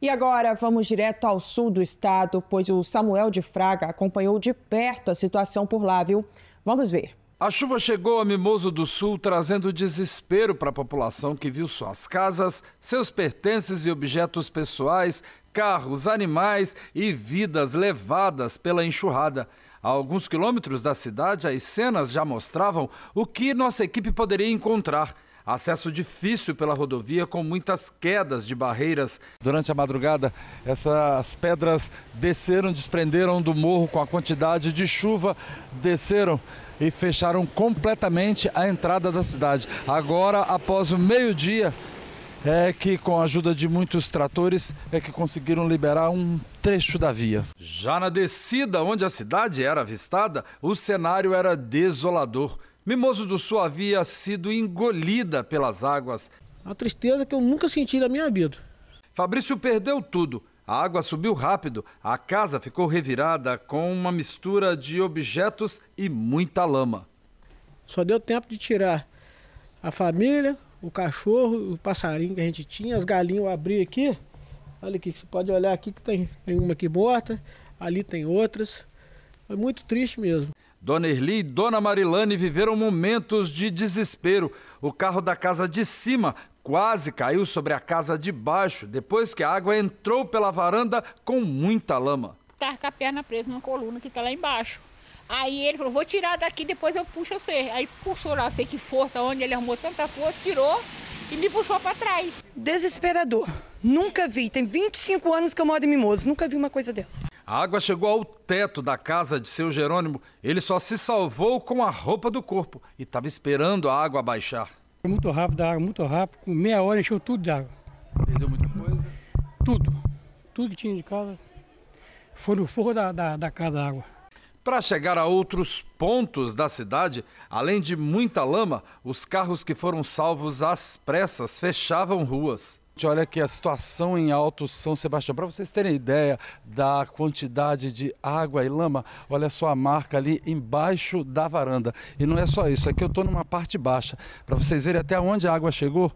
E agora vamos direto ao sul do estado, pois o Samuel de Fraga acompanhou de perto a situação por lá, viu? Vamos ver. A chuva chegou a Mimoso do Sul, trazendo desespero para a população que viu suas casas, seus pertences e objetos pessoais, carros, animais e vidas levadas pela enxurrada. A alguns quilômetros da cidade, as cenas já mostravam o que nossa equipe poderia encontrar. Acesso difícil pela rodovia com muitas quedas de barreiras. Durante a madrugada, essas pedras desceram, desprenderam do morro com a quantidade de chuva, desceram e fecharam completamente a entrada da cidade. Agora, após o meio-dia, é que com a ajuda de muitos tratores é que conseguiram liberar um trecho da via. Já na descida onde a cidade era avistada, o cenário era desolador. Mimoso do Sul havia sido engolida pelas águas. A tristeza que eu nunca senti na minha vida. Fabrício perdeu tudo. A água subiu rápido, a casa ficou revirada com uma mistura de objetos e muita lama. Só deu tempo de tirar a família, o cachorro, o passarinho que a gente tinha, as galinhas eu abri aqui. Olha aqui, você pode olhar aqui que tem, tem uma aqui morta, ali tem outras. Foi é muito triste mesmo. Dona Erli e Dona Marilane viveram momentos de desespero. O carro da casa de cima quase caiu sobre a casa de baixo, depois que a água entrou pela varanda com muita lama. Estava com a perna presa numa coluna que está lá embaixo. Aí ele falou, vou tirar daqui, depois eu puxo você. Aí puxou lá, sei que força, onde ele arrumou tanta força, tirou e me puxou para trás. Desesperador. Nunca vi. Tem 25 anos que eu moro em Mimoso, nunca vi uma coisa dessa. A água chegou ao teto da casa de seu Jerônimo. Ele só se salvou com a roupa do corpo e estava esperando a água baixar. Muito rápido a água, muito rápido. Com meia hora encheu tudo de água. Perdeu muita coisa? Tudo. Tudo que tinha de casa foi no forro da, da, da casa a água. Para chegar a outros pontos da cidade, além de muita lama, os carros que foram salvos às pressas fechavam ruas gente olha que a situação em Alto São Sebastião, para vocês terem ideia da quantidade de água e lama, olha só a marca ali embaixo da varanda. E não é só isso, aqui eu estou numa parte baixa. Para vocês verem até onde a água chegou,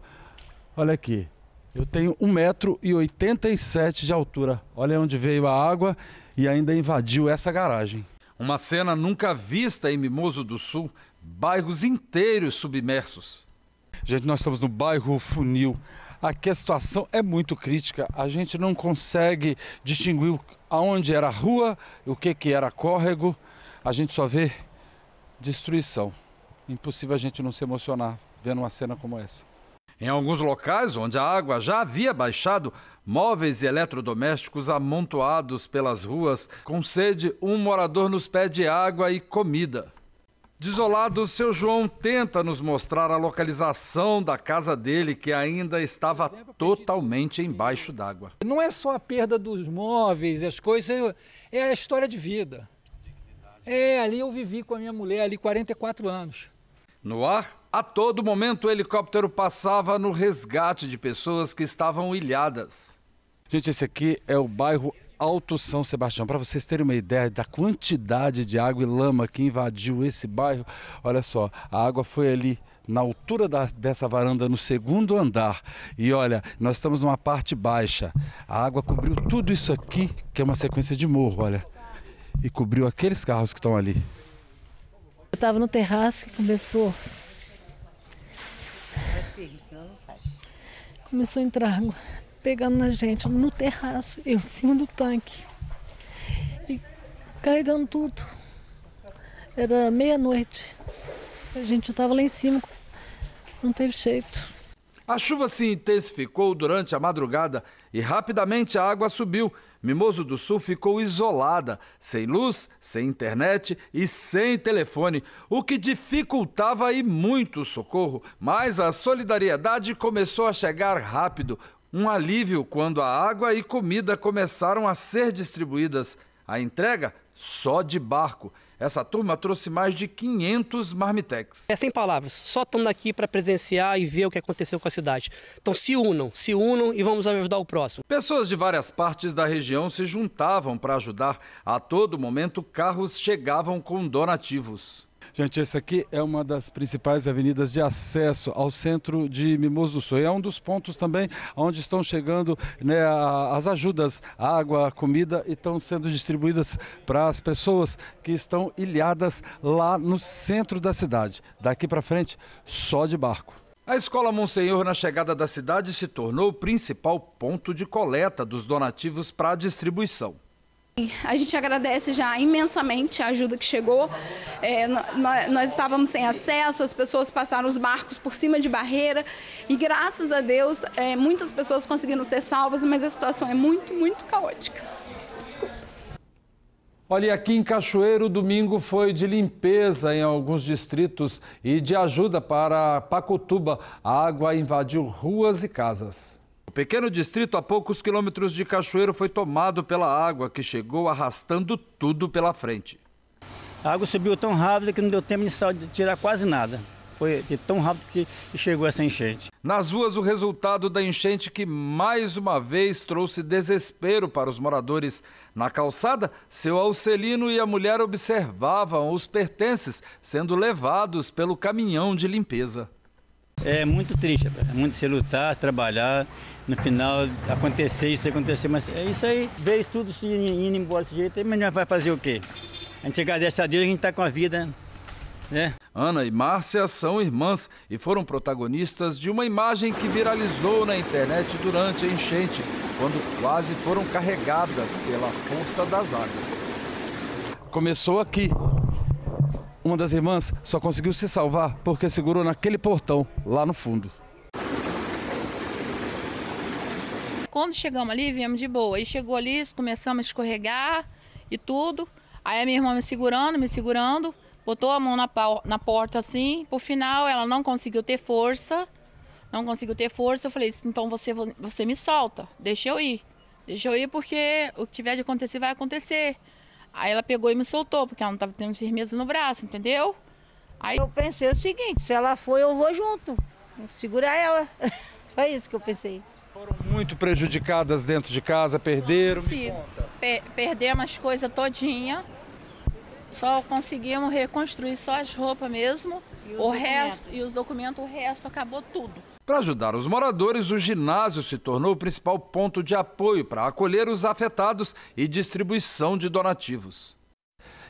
olha aqui. Eu tenho 1,87m de altura. Olha onde veio a água e ainda invadiu essa garagem. Uma cena nunca vista em Mimoso do Sul, bairros inteiros submersos. Gente, nós estamos no bairro Funil aqui a situação é muito crítica. A gente não consegue distinguir aonde era rua, o que, que era córrego. A gente só vê destruição. Impossível a gente não se emocionar vendo uma cena como essa. Em alguns locais onde a água já havia baixado, móveis e eletrodomésticos amontoados pelas ruas, com sede, um morador nos pede água e comida. Desolado, seu João tenta nos mostrar a localização da casa dele, que ainda estava totalmente embaixo d'água. Não é só a perda dos móveis, as coisas, é a história de vida. É, ali eu vivi com a minha mulher, ali 44 anos. No ar, a todo momento o helicóptero passava no resgate de pessoas que estavam ilhadas. Gente, esse aqui é o bairro Alto São Sebastião. Para vocês terem uma ideia da quantidade de água e lama que invadiu esse bairro, olha só, a água foi ali na altura da, dessa varanda, no segundo andar. E olha, nós estamos numa parte baixa. A água cobriu tudo isso aqui, que é uma sequência de morro, olha. E cobriu aqueles carros que estão ali. Eu estava no terraço que começou. Começou a entrar água pegando na gente no terraço, eu em cima do tanque. E carregando tudo. Era meia-noite. A gente estava lá em cima. Não teve jeito. A chuva se intensificou durante a madrugada e rapidamente a água subiu. Mimoso do Sul ficou isolada, sem luz, sem internet e sem telefone, o que dificultava e muito o socorro. Mas a solidariedade começou a chegar rápido, um alívio quando a água e comida começaram a ser distribuídas. A entrega só de barco. Essa turma trouxe mais de 500 marmitex. É sem palavras, só estamos aqui para presenciar e ver o que aconteceu com a cidade. Então se unam, se unam e vamos ajudar o próximo. Pessoas de várias partes da região se juntavam para ajudar. A todo momento, carros chegavam com donativos. Gente, esse aqui é uma das principais avenidas de acesso ao centro de Mimoso do Sul. E é um dos pontos também onde estão chegando né, as ajudas, água, comida, e estão sendo distribuídas para as pessoas que estão ilhadas lá no centro da cidade. Daqui para frente, só de barco. A Escola Monsenhor, na chegada da cidade, se tornou o principal ponto de coleta dos donativos para a distribuição. A gente agradece já imensamente a ajuda que chegou. É, nós, nós estávamos sem acesso, as pessoas passaram os barcos por cima de barreira e, graças a Deus, é, muitas pessoas conseguiram ser salvas, mas a situação é muito, muito caótica. Desculpa. Olha, aqui em Cachoeiro, domingo foi de limpeza em alguns distritos e de ajuda para Pacotuba. A água invadiu ruas e casas pequeno distrito, a poucos quilômetros de Cachoeiro, foi tomado pela água, que chegou arrastando tudo pela frente. A água subiu tão rápido que não deu tempo de tirar quase nada. Foi tão rápido que chegou essa enchente. Nas ruas, o resultado da enchente que mais uma vez trouxe desespero para os moradores. Na calçada, seu Alcelino e a mulher observavam os pertences sendo levados pelo caminhão de limpeza. É muito triste, é muito se lutar, trabalhar no final acontecer isso, acontecer, mas é isso aí. Veio tudo se indo embora desse jeito, mas vai fazer o quê? A gente agradece a Deus, a gente está com a vida, né? Ana e Márcia são irmãs e foram protagonistas de uma imagem que viralizou na internet durante a enchente, quando quase foram carregadas pela força das águas. Começou aqui. Uma das irmãs só conseguiu se salvar porque segurou naquele portão lá no fundo. quando chegamos ali, viemos de boa. Aí chegou ali, começamos a escorregar e tudo. Aí a minha irmã me segurando, me segurando, botou a mão na, na porta assim. Por final, ela não conseguiu ter força, não conseguiu ter força. Eu falei, então você, você me solta, deixa eu ir. Deixa eu ir porque o que tiver de acontecer vai acontecer. Aí ela pegou e me soltou, porque ela não estava tendo firmeza no braço, entendeu? Aí eu pensei o seguinte, se ela for, eu vou junto. Segura ela. Só isso que eu pensei. Foram muito prejudicadas dentro de casa, perderam? Sim, per perdemos as coisas todinha. Só conseguimos reconstruir só as roupas mesmo. E o resto e os documentos, o resto acabou tudo. Para ajudar os moradores, o ginásio se tornou o principal ponto de apoio para acolher os afetados e distribuição de donativos.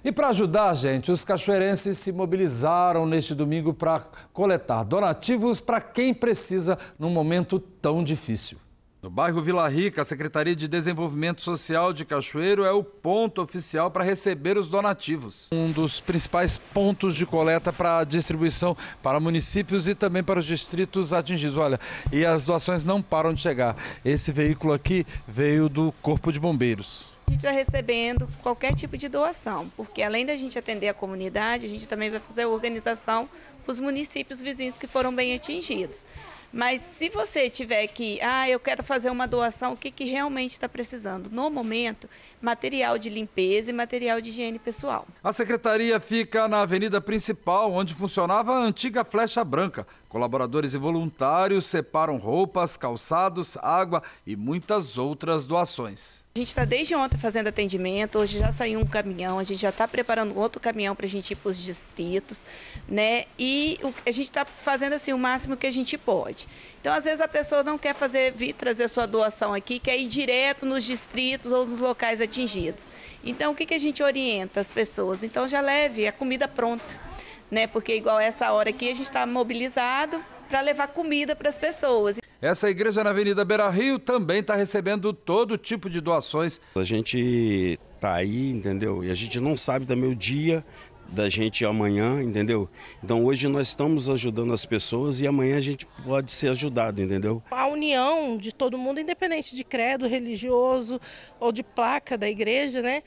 E para ajudar, gente, os cachoeirenses se mobilizaram neste domingo para coletar donativos para quem precisa num momento tão difícil. No bairro Vila Rica, a Secretaria de Desenvolvimento Social de Cachoeiro é o ponto oficial para receber os donativos. Um dos principais pontos de coleta para distribuição para municípios e também para os distritos atingidos. Olha, e as doações não param de chegar. Esse veículo aqui veio do Corpo de Bombeiros. A gente está recebendo qualquer tipo de doação, porque além da gente atender a comunidade, a gente também vai fazer a organização para os municípios vizinhos que foram bem atingidos. Mas se você tiver que, ah, eu quero fazer uma doação, o que, que realmente está precisando? No momento, material de limpeza e material de higiene pessoal. A secretaria fica na avenida principal, onde funcionava a antiga flecha branca. Colaboradores e voluntários separam roupas, calçados, água e muitas outras doações. A gente está desde ontem fazendo atendimento, hoje já saiu um caminhão, a gente já está preparando outro caminhão para a gente ir para os distritos, né? E a gente está fazendo assim o máximo que a gente pode. Então, às vezes, a pessoa não quer fazer, vir trazer sua doação aqui, quer ir direto nos distritos ou nos locais atingidos. Então, o que, que a gente orienta as pessoas? Então, já leve a comida pronta né? Porque é igual essa hora aqui a gente está mobilizado para levar comida para as pessoas. Essa igreja na Avenida Beira Rio também está recebendo todo tipo de doações. A gente está aí, entendeu? E a gente não sabe também o dia da gente amanhã, entendeu? Então hoje nós estamos ajudando as pessoas e amanhã a gente pode ser ajudado, entendeu? A união de todo mundo, independente de credo religioso ou de placa da igreja, né?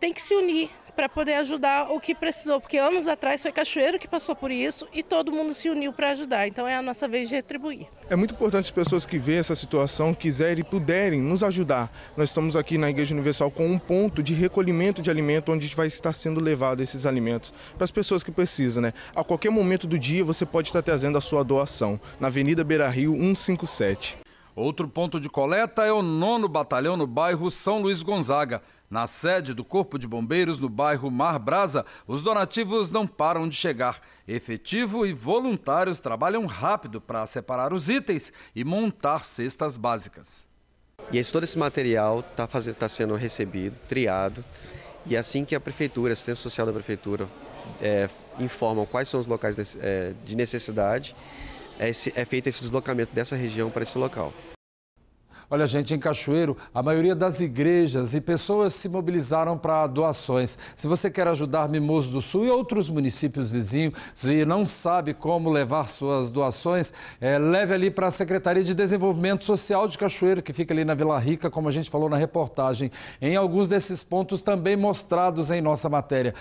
tem que se unir para poder ajudar o que precisou, porque anos atrás foi Cachoeiro que passou por isso e todo mundo se uniu para ajudar. Então é a nossa vez de retribuir. É muito importante as pessoas que vêem essa situação, quiserem e puderem nos ajudar. Nós estamos aqui na Igreja Universal com um ponto de recolhimento de alimento onde vai estar sendo levado esses alimentos para as pessoas que precisam, né? A qualquer momento do dia você pode estar trazendo a sua doação na Avenida Beira Rio 157. Outro ponto de coleta é o nono batalhão no bairro São Luís Gonzaga. Na sede do Corpo de Bombeiros, no bairro Mar Brasa, os donativos não param de chegar. Efetivo e voluntários trabalham rápido para separar os itens e montar cestas básicas. E esse, todo esse material está tá sendo recebido, triado, e assim que a Prefeitura, a Assistência Social da Prefeitura, é, informam quais são os locais é, de necessidade, é, esse, é feito esse deslocamento dessa região para esse local. Olha, gente, em Cachoeiro, a maioria das igrejas e pessoas se mobilizaram para doações. Se você quer ajudar Mimoso do Sul e outros municípios vizinhos e não sabe como levar suas doações, é, leve ali para a Secretaria de Desenvolvimento Social de Cachoeiro, que fica ali na Vila Rica, como a gente falou na reportagem, em alguns desses pontos também mostrados em nossa matéria.